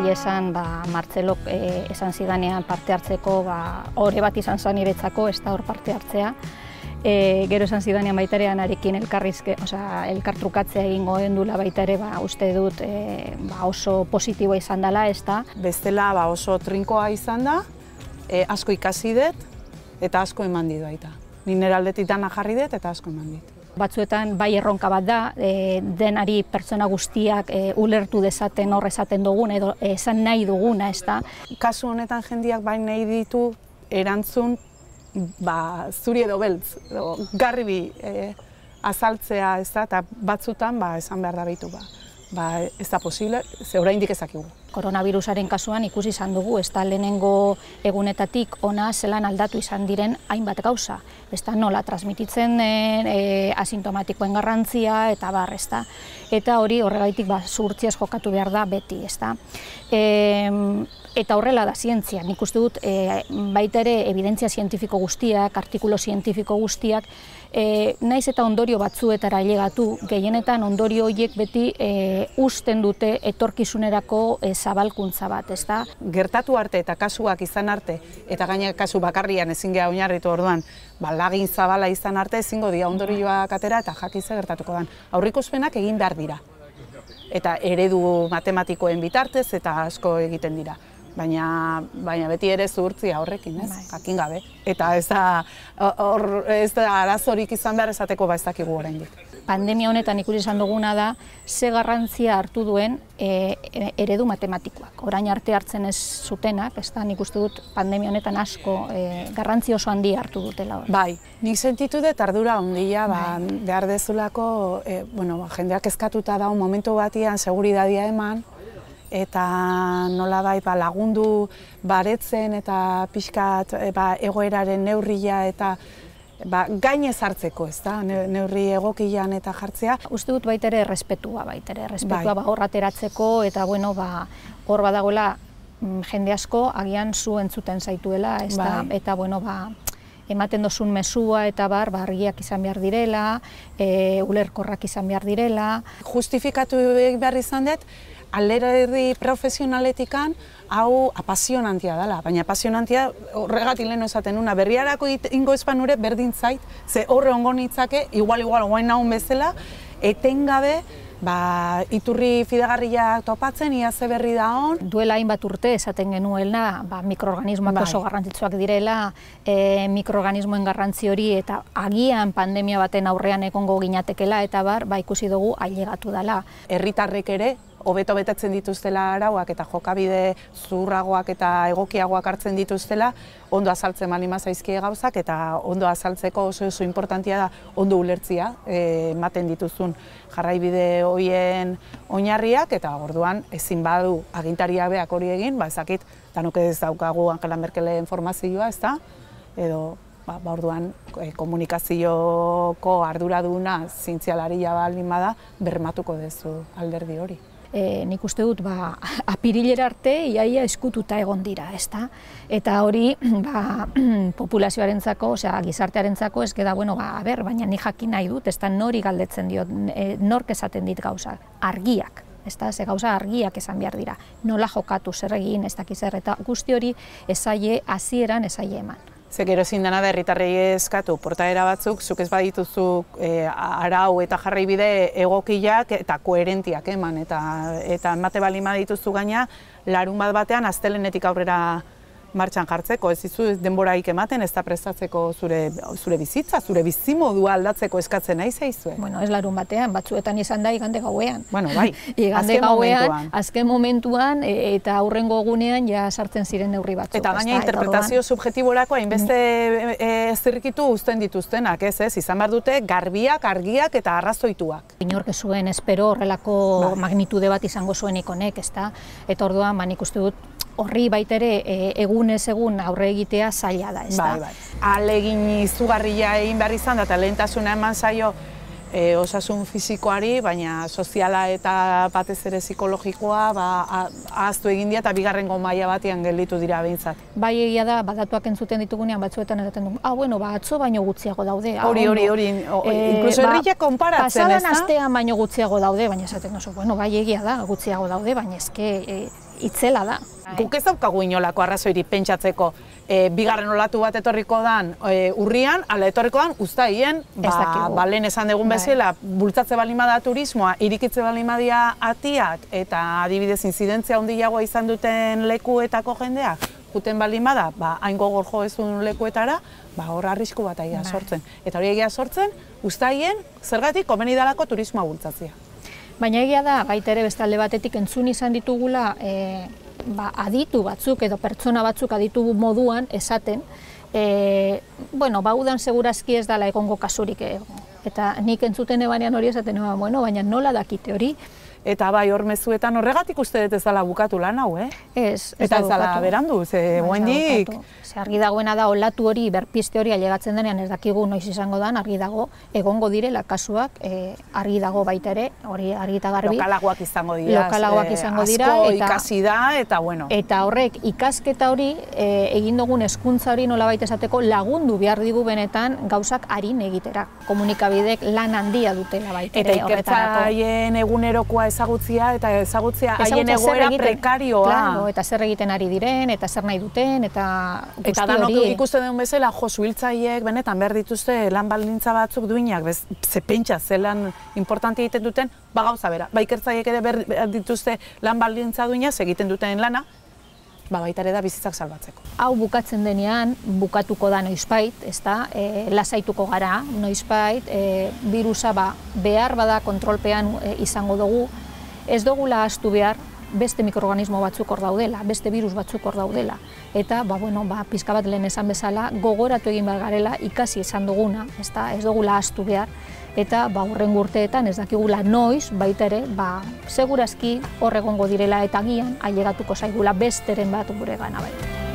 nahi esan, ba, Martzelok e, eh, esan zidanean parte hartzeko, ba, hori bat izan zan iretzako, ez da hor parte hartzea. E, gero esan zidanean baita ere anarekin elkarrizke, oza, elkartrukatzea egin goen dula baita ere, ba, uste dut e, ba, oso positiboa izan dela, ez da. Bestela ba, oso trinkoa izan da, e, asko ikasi dut eta asko eman dit baita. Ni dana jarri dut eta asko eman Batzuetan bai erronka bat da, e, denari pertsona guztiak e, ulertu dezaten hor esaten dugun edo esan nahi duguna, ez da. Kasu honetan jendiak bai nahi ditu erantzun ba, zuri edo beltz, edo, garbi e, azaltzea, ez da, eta batzutan ba, esan behar da behitu, ba. ba ez da posible, ze oraindik ezakigu. Koronavirusaren kasuan ikusi izan dugu, ez da lehenengo egunetatik ona zelan aldatu izan diren hainbat gauza. Ez nola transmititzen e, eh, eh, asintomatikoen garrantzia eta bar, ez Eta hori horregaitik ba, zurtzi jokatu behar da beti, ez da. eta horrela da zientzia, nik uste dut e, baita ere evidentzia zientifiko guztiak, artikulo zientifiko guztiak, E, naiz eta ondorio batzuetara ailegatu, gehienetan ondorio horiek beti e, usten dute etorkizunerako e, zabalkuntza bat, ez da? Gertatu arte eta kasuak izan arte, eta gaine kasu bakarrian ezin geha oinarritu orduan, ba, lagin zabala izan arte ezingo dira ondorioak atera eta jakize gertatuko dan. Aurrikuspenak egin behar dira. Eta eredu matematikoen bitartez eta asko egiten dira baina, baina beti ere zuhurtzia horrekin, ez? Bai. Jakin gabe. Eta ez da, or, ez da arazorik izan behar esateko ba ez dakigu oraindik pandemia honetan ikusi izan duguna da ze garrantzia hartu duen e, e eredu matematikoak. Orain arte hartzen ez zutenak, ez da nik uste dut pandemia honetan asko e, garrantzi oso handi hartu dutela. Hor. Bai, nik sentitu dut ardura ondila, bai. behar dezulako, e, bueno, ba, jendeak ezkatuta dago momentu batian seguridadia eman, eta nola bai ba, lagundu baretzen eta pixkat e, ba, egoeraren neurria eta ba, gaine zartzeko, ez da, ne, neurri egokian eta jartzea. Uste dut baitere errespetua baitere, errespetua bai. ba, ateratzeko eta bueno, ba, hor badagoela mm, jende asko agian zu entzuten zaituela, ez bai. eta bueno, ba, ematen dozun mesua eta bar, ba, argiak izan behar direla, e, ulerkorrak izan behar direla. Justifikatu behar izan dut, alera erdi profesionaletikan, hau apasionantia dela, baina apasionantia horregatik lehenu esaten una, berriarako ingo ezpan nure berdin zait, ze horre ongo nitzake, igual, igual, hau naun bezala, etengabe, ba, iturri fidagarria topatzen, ia ze berri da hon. Duela hainbat urte esaten genuela, ba, mikroorganismoak bai. oso garrantzitsuak direla, e, mikroorganismoen garrantzi hori, eta agian pandemia baten aurrean egongo ginatekela, eta bar, ba, ikusi dugu ailegatu dela. Herritarrek ere, hobeto betetzen dituztela arauak eta jokabide zurragoak eta egokiagoak hartzen dituztela, ondo azaltzen mali mazaizkie gauzak eta ondo azaltzeko oso oso importantia da ondo ulertzia eh, ematen dituzun jarraibide hoien oinarriak eta orduan ezin badu agintaria beak hori egin, ba ezakit, danok ez daukagu Angela Merkelen informazioa ez da, edo ba, ba orduan eh, komunikazioko arduraduna zintzialari jabalin da bermatuko duzu alderdi hori e, nik uste dut ba, apirilera arte iaia eskututa egon dira, ez Eta hori ba, populazioaren zako, osea, gizartearen zako, ez bueno, ba, aber, baina ni jakin nahi dut, ez da nori galdetzen diot, e, nork esaten dit gauza, argiak, ez ze gauza argiak esan behar dira, nola jokatu zer egin, ez dakiz erreta, guzti hori esaie, hasieran esaie eman. Ze gero ezin da eskatu portaera batzuk, zuk ez badituzu e, arau eta jarri bide egokiak eta koherentiak eman eta eta emate balima dituzu gaina larun bat batean astelenetik aurrera martxan jartzeko, ez izu denboraik ematen, ez da prestatzeko zure, zure bizitza, zure bizimodu aldatzeko eskatzen nahi zaizue. Bueno, ez larun batean, batzuetan izan da igande gauean. Bueno, bai, igande azken gauean, momentuan. Azken momentuan e, eta aurrengo egunean ja sartzen ziren neurri batzu. Eta gaina interpretazio orduan... subjetiborako hainbeste mm. e, e, dituztenak, ez ez, izan behar dute garbiak, argiak eta arrazoituak. Inork zuen espero horrelako bai. magnitude bat izango zuen ikonek, ez da? Eta orduan, man ba, dut, horri baitere ere e, egun aurre egitea zaila da, ez da? Bai, bai. Alegin izugarria egin behar izan da, eta lehentasuna eman zaio e, osasun fisikoari, baina soziala eta batez ere psikologikoa ba, ahaztu egin dira eta bigarrengo maila batean gelditu dira behintzat. Bai egia da, badatuak entzuten ditugunean batzuetan esaten du, ah, bueno, ba, atzo baino gutxiago daude. Ah, hori, hori, hori, eh, inkluso ba, herriak ba, konparatzen, ez da? Pasadan astean baino gutxiago daude, baina esaten duzu, bueno, bai egia da, gutxiago daude, baina eske, eh, itzela da. Guk ez daukagu inolako arrazoirik pentsatzeko, e, bigarren olatu bat etorriko dan e, urrian, ala etorriko dan usta hien, ba, ba esan dugun bai. bezala, bultzatze da turismoa, irikitze bali atiak, eta adibidez inzidentzia handiagoa izan duten lekuetako jendeak, juten bali ba, hain gogor jo lekuetara, ba, hor arrisku bat aia bai. sortzen. Eta hori egia sortzen, usta hien, zergatik, komeni dalako turismoa bultzatzea. Baina egia da, baita ere beste alde batetik entzun izan ditugula e, ba, aditu batzuk edo pertsona batzuk aditu moduan esaten, e, bueno, baudan segurazki ez dala egongo kasurik egon. Eta nik entzuten ebanean hori esaten, ah, bueno, baina nola dakite hori. Eta bai, hor mezuetan horregatik uste dut ez dala bukatu lan hau, eh? Ez, ez Eta ez dala berandu, ze guen dik. Ze argi dagoena da, olatu hori, berpiste hori alegatzen denean ez dakigu noiz izango dan, argi dago, egongo dire, lakasuak, eh, argi dago baita ere, hori argi garbi. Lokalagoak izango dira. Lokalagoak izango dira. Azko ikasi da, eta bueno. Eta horrek, ikasketa hori, eh, egin dugun hezkuntza hori nola baita esateko, lagundu behar digu benetan gauzak harin egitera. Komunikabidek lan handia dutela baita. Eta ikertzaien egunerokoa ezagutzia eta ezagutzia haien egoera prekarioa. eta zer egiten ari diren, eta zer nahi duten, eta guzti hori. Eta danok ikusten duen bezala, jo, zuhiltzaiek, benetan behar dituzte lan baldintza batzuk duinak, bez, ze pentsa, ze lan importanti egiten duten, bagauza bera. Ba, ere behar dituzte lan baldintza duinak, egiten duten lana, ba, baita ere da bizitzak salbatzeko. Hau bukatzen denean, bukatuko da noizbait, ez da, e, lasaituko gara noizbait, e, virusa ba, behar bada kontrolpean e, izango dugu, ez dugula astu behar, beste mikroorganismo batzuk hor daudela, beste virus batzuk hor daudela. Eta, ba, bueno, ba, pizka bat lehen esan bezala, gogoratu egin behar garela ikasi esan duguna, ez, da, ez dugula astu behar, eta ba urteetan ez dakigula noiz baita ere ba segurazki hor direla eta gian ailegatuko saigula besteren bat gure gana baita.